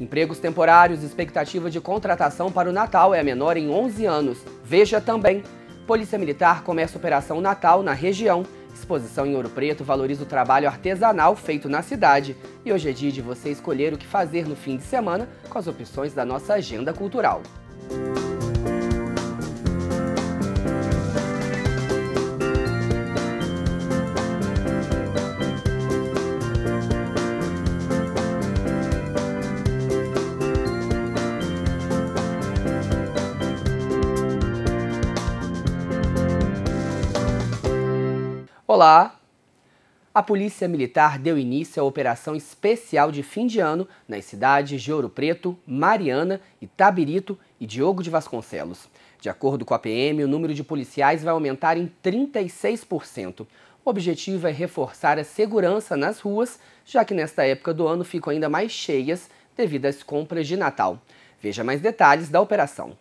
Empregos temporários, expectativa de contratação para o Natal é a menor em 11 anos. Veja também. Polícia Militar começa Operação Natal na região. Exposição em Ouro Preto valoriza o trabalho artesanal feito na cidade. E hoje é dia de você escolher o que fazer no fim de semana com as opções da nossa agenda cultural. Olá! A Polícia Militar deu início à operação especial de fim de ano nas cidades de Ouro Preto, Mariana, Itabirito e Diogo de Vasconcelos. De acordo com a PM, o número de policiais vai aumentar em 36%. O objetivo é reforçar a segurança nas ruas, já que nesta época do ano ficam ainda mais cheias devido às compras de Natal. Veja mais detalhes da operação.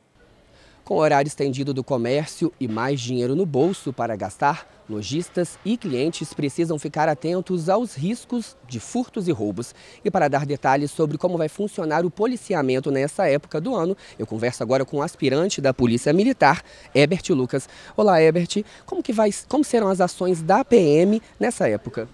Com horário estendido do comércio e mais dinheiro no bolso para gastar, lojistas e clientes precisam ficar atentos aos riscos de furtos e roubos. E para dar detalhes sobre como vai funcionar o policiamento nessa época do ano, eu converso agora com o aspirante da Polícia Militar, Ebert Lucas. Olá, Ebert. Como que vai, como serão as ações da PM nessa época?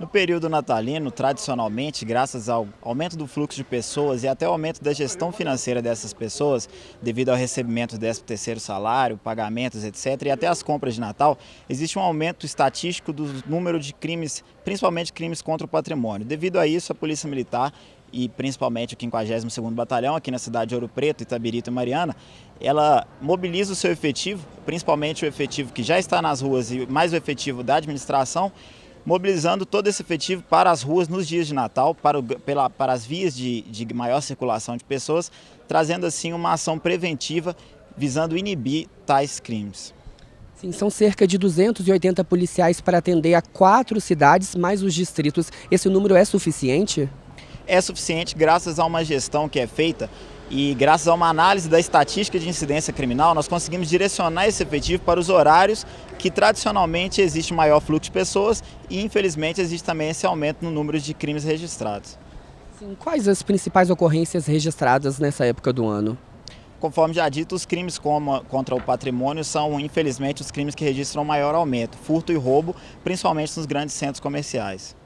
No período natalino, tradicionalmente, graças ao aumento do fluxo de pessoas e até o aumento da gestão financeira dessas pessoas, devido ao recebimento do 13º salário, pagamentos, etc., e até as compras de Natal, existe um aumento estatístico do número de crimes, principalmente crimes contra o patrimônio. Devido a isso, a Polícia Militar e principalmente o 52º Batalhão aqui na cidade de Ouro Preto, Itabirito e Mariana, ela mobiliza o seu efetivo, principalmente o efetivo que já está nas ruas e mais o efetivo da administração, mobilizando todo esse efetivo para as ruas nos dias de Natal, para, o, pela, para as vias de, de maior circulação de pessoas, trazendo assim uma ação preventiva visando inibir tais crimes. Sim, são cerca de 280 policiais para atender a quatro cidades, mais os distritos. Esse número é suficiente? É suficiente graças a uma gestão que é feita e graças a uma análise da estatística de incidência criminal, nós conseguimos direcionar esse efetivo para os horários que tradicionalmente existe maior fluxo de pessoas e infelizmente existe também esse aumento no número de crimes registrados. Sim, quais as principais ocorrências registradas nessa época do ano? Conforme já dito, os crimes como, contra o patrimônio são, infelizmente, os crimes que registram maior aumento, furto e roubo, principalmente nos grandes centros comerciais.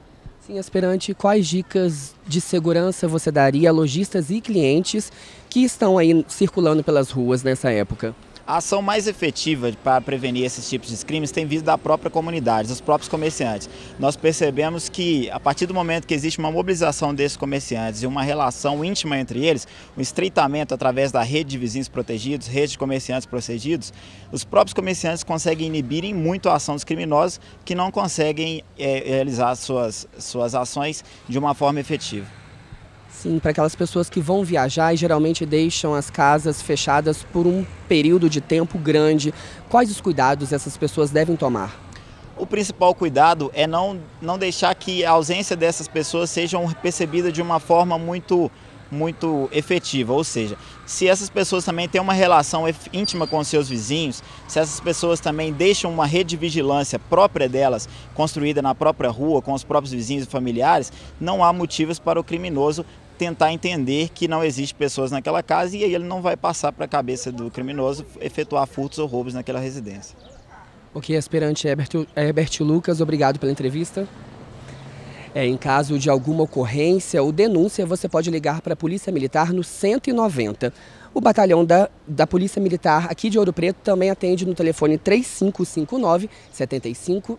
Sim, Esperante, quais dicas de segurança você daria a lojistas e clientes que estão aí circulando pelas ruas nessa época? A ação mais efetiva para prevenir esses tipos de crimes tem vindo da própria comunidade, dos próprios comerciantes. Nós percebemos que, a partir do momento que existe uma mobilização desses comerciantes e uma relação íntima entre eles, um estreitamento através da rede de vizinhos protegidos, rede de comerciantes protegidos, os próprios comerciantes conseguem inibirem muito a ação dos criminosos que não conseguem é, realizar suas, suas ações de uma forma efetiva. Sim, para aquelas pessoas que vão viajar e geralmente deixam as casas fechadas por um período de tempo grande, quais os cuidados essas pessoas devem tomar? O principal cuidado é não, não deixar que a ausência dessas pessoas sejam percebida de uma forma muito muito efetiva, ou seja, se essas pessoas também têm uma relação íntima com seus vizinhos, se essas pessoas também deixam uma rede de vigilância própria delas, construída na própria rua, com os próprios vizinhos e familiares, não há motivos para o criminoso tentar entender que não existe pessoas naquela casa e aí ele não vai passar para a cabeça do criminoso efetuar furtos ou roubos naquela residência. Ok, aspirante Herbert, Herbert Lucas, obrigado pela entrevista. É, em caso de alguma ocorrência ou denúncia, você pode ligar para a Polícia Militar no 190. O batalhão da, da Polícia Militar aqui de Ouro Preto também atende no telefone 3559 7500.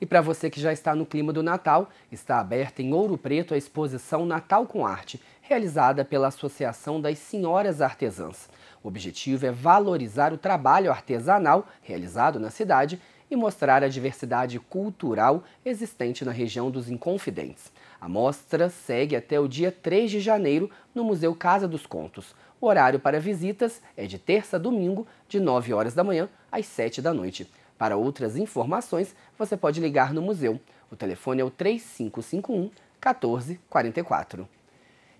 E para você que já está no clima do Natal, está aberta em Ouro Preto a exposição Natal com Arte, realizada pela Associação das Senhoras Artesãs. O objetivo é valorizar o trabalho artesanal realizado na cidade e mostrar a diversidade cultural existente na região dos Inconfidentes. A mostra segue até o dia 3 de janeiro no Museu Casa dos Contos. O horário para visitas é de terça a domingo, de 9 horas da manhã às 7 da noite. Para outras informações, você pode ligar no museu. O telefone é o 3551 1444.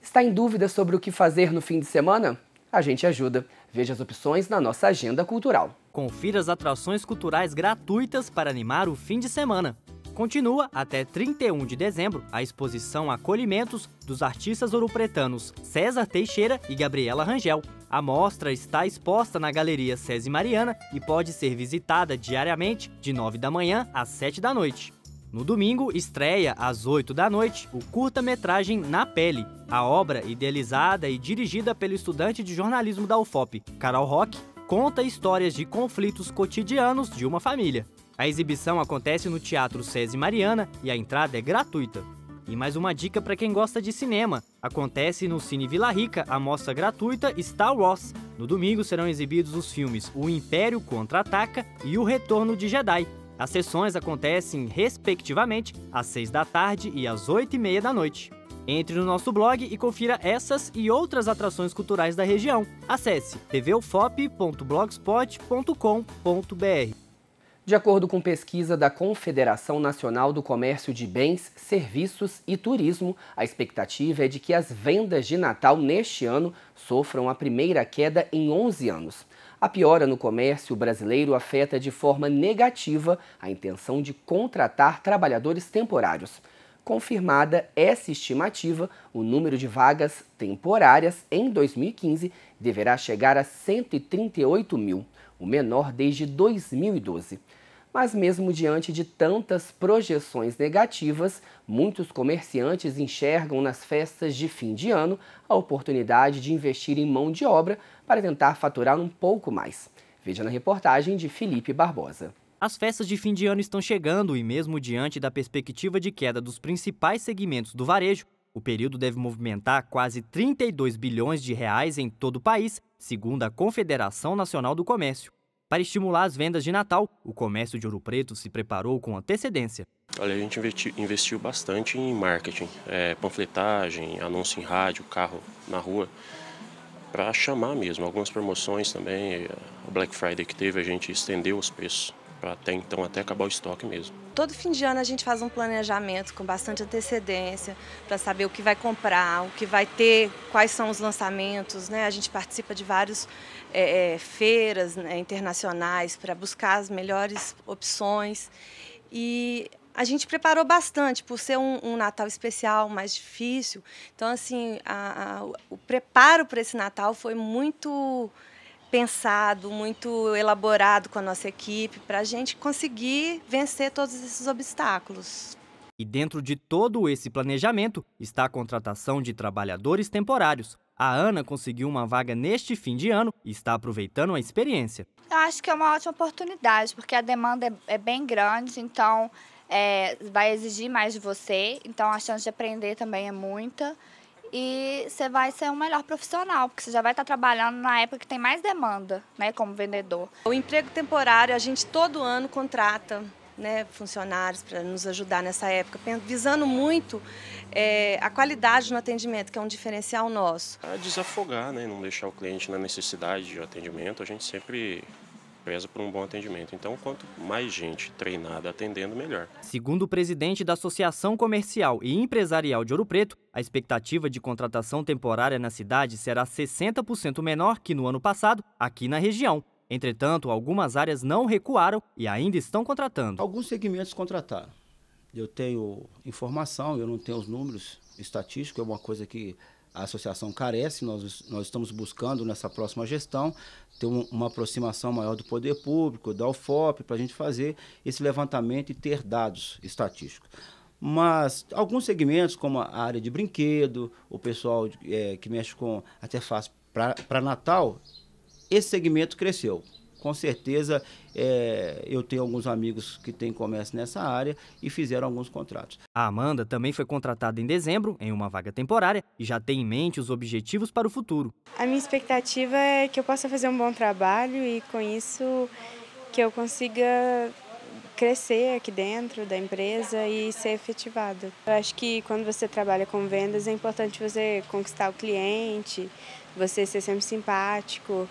Está em dúvida sobre o que fazer no fim de semana? A gente ajuda. Veja as opções na nossa agenda cultural. Confira as atrações culturais gratuitas para animar o fim de semana. Continua até 31 de dezembro a exposição Acolhimentos dos artistas ouropretanos César Teixeira e Gabriela Rangel. A mostra está exposta na Galeria César Mariana e pode ser visitada diariamente de 9 da manhã às 7 da noite. No domingo, estreia às 8 da noite o curta-metragem Na Pele. A obra, idealizada e dirigida pelo estudante de jornalismo da UFOP, Carol Rock, conta histórias de conflitos cotidianos de uma família. A exibição acontece no Teatro SESI Mariana e a entrada é gratuita. E mais uma dica para quem gosta de cinema. Acontece no Cine Vila Rica a mostra gratuita Star Wars. No domingo serão exibidos os filmes O Império Contra-Ataca e O Retorno de Jedi. As sessões acontecem, respectivamente, às 6 da tarde e às 8 e meia da noite. Entre no nosso blog e confira essas e outras atrações culturais da região. Acesse tvufop.blogspot.com.br. De acordo com pesquisa da Confederação Nacional do Comércio de Bens, Serviços e Turismo, a expectativa é de que as vendas de Natal neste ano sofram a primeira queda em 11 anos. A piora no comércio brasileiro afeta de forma negativa a intenção de contratar trabalhadores temporários. Confirmada essa estimativa, o número de vagas temporárias em 2015 deverá chegar a 138 mil o menor desde 2012. Mas, mesmo diante de tantas projeções negativas, muitos comerciantes enxergam nas festas de fim de ano a oportunidade de investir em mão de obra para tentar faturar um pouco mais. Veja na reportagem de Felipe Barbosa. As festas de fim de ano estão chegando e, mesmo diante da perspectiva de queda dos principais segmentos do varejo, o período deve movimentar quase 32 bilhões de reais em todo o país, segundo a Confederação Nacional do Comércio. Para estimular as vendas de Natal, o comércio de Ouro Preto se preparou com antecedência. Olha, a gente investiu bastante em marketing, é, panfletagem, anúncio em rádio, carro na rua, para chamar mesmo. Algumas promoções também, é, o Black Friday que teve, a gente estendeu os preços até então, até acabar o estoque mesmo. Todo fim de ano a gente faz um planejamento com bastante antecedência para saber o que vai comprar, o que vai ter, quais são os lançamentos. Né? A gente participa de várias é, eh, eh, feiras né, internacionais para buscar as melhores opções. E a gente preparou bastante por ser um, um Natal especial, mais difícil. Então, assim, a, a, o preparo para esse Natal foi muito pensado, muito elaborado com a nossa equipe para a gente conseguir vencer todos esses obstáculos. E dentro de todo esse planejamento está a contratação de trabalhadores temporários. A Ana conseguiu uma vaga neste fim de ano e está aproveitando a experiência. Eu acho que é uma ótima oportunidade, porque a demanda é, é bem grande, então é, vai exigir mais de você, então a chance de aprender também é muita e você vai ser um melhor profissional, porque você já vai estar trabalhando na época que tem mais demanda, né, como vendedor. O emprego temporário, a gente todo ano contrata né, funcionários para nos ajudar nessa época, visando muito é, a qualidade no atendimento, que é um diferencial nosso. A desafogar, né, não deixar o cliente na necessidade de atendimento, a gente sempre preza por um bom atendimento. Então, quanto mais gente treinada atendendo, melhor. Segundo o presidente da Associação Comercial e Empresarial de Ouro Preto, a expectativa de contratação temporária na cidade será 60% menor que no ano passado, aqui na região. Entretanto, algumas áreas não recuaram e ainda estão contratando. Alguns segmentos contrataram. Eu tenho informação, eu não tenho os números estatísticos, é uma coisa que a associação carece, nós, nós estamos buscando nessa próxima gestão ter um, uma aproximação maior do poder público, da UFOP, para a gente fazer esse levantamento e ter dados estatísticos. Mas alguns segmentos, como a área de brinquedo, o pessoal é, que mexe com até faz para Natal, esse segmento cresceu com certeza é, eu tenho alguns amigos que têm comércio nessa área e fizeram alguns contratos. A Amanda também foi contratada em dezembro, em uma vaga temporária, e já tem em mente os objetivos para o futuro. A minha expectativa é que eu possa fazer um bom trabalho e com isso que eu consiga crescer aqui dentro da empresa e ser efetivado. Eu acho que quando você trabalha com vendas é importante você conquistar o cliente, você ser sempre simpático,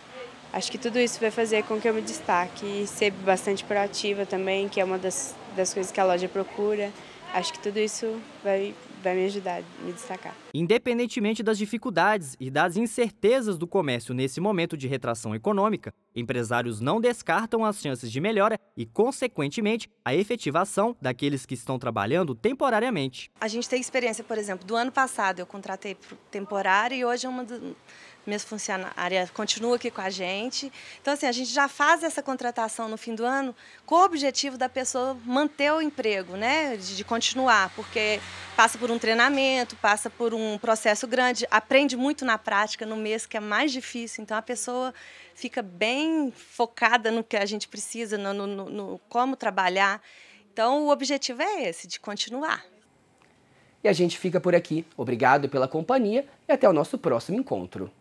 Acho que tudo isso vai fazer com que eu me destaque e ser bastante proativa também, que é uma das, das coisas que a loja procura. Acho que tudo isso vai, vai me ajudar a me destacar. Independentemente das dificuldades e das incertezas do comércio nesse momento de retração econômica, Empresários não descartam as chances de melhora e, consequentemente, a efetivação daqueles que estão trabalhando temporariamente. A gente tem experiência, por exemplo, do ano passado eu contratei temporário e hoje é uma das minhas funcionárias continua aqui com a gente. Então, assim, a gente já faz essa contratação no fim do ano com o objetivo da pessoa manter o emprego, né? De continuar, porque passa por um treinamento, passa por um processo grande, aprende muito na prática no mês que é mais difícil. Então, a pessoa fica bem focada no que a gente precisa, no, no, no como trabalhar. Então, o objetivo é esse, de continuar. E a gente fica por aqui. Obrigado pela companhia e até o nosso próximo encontro.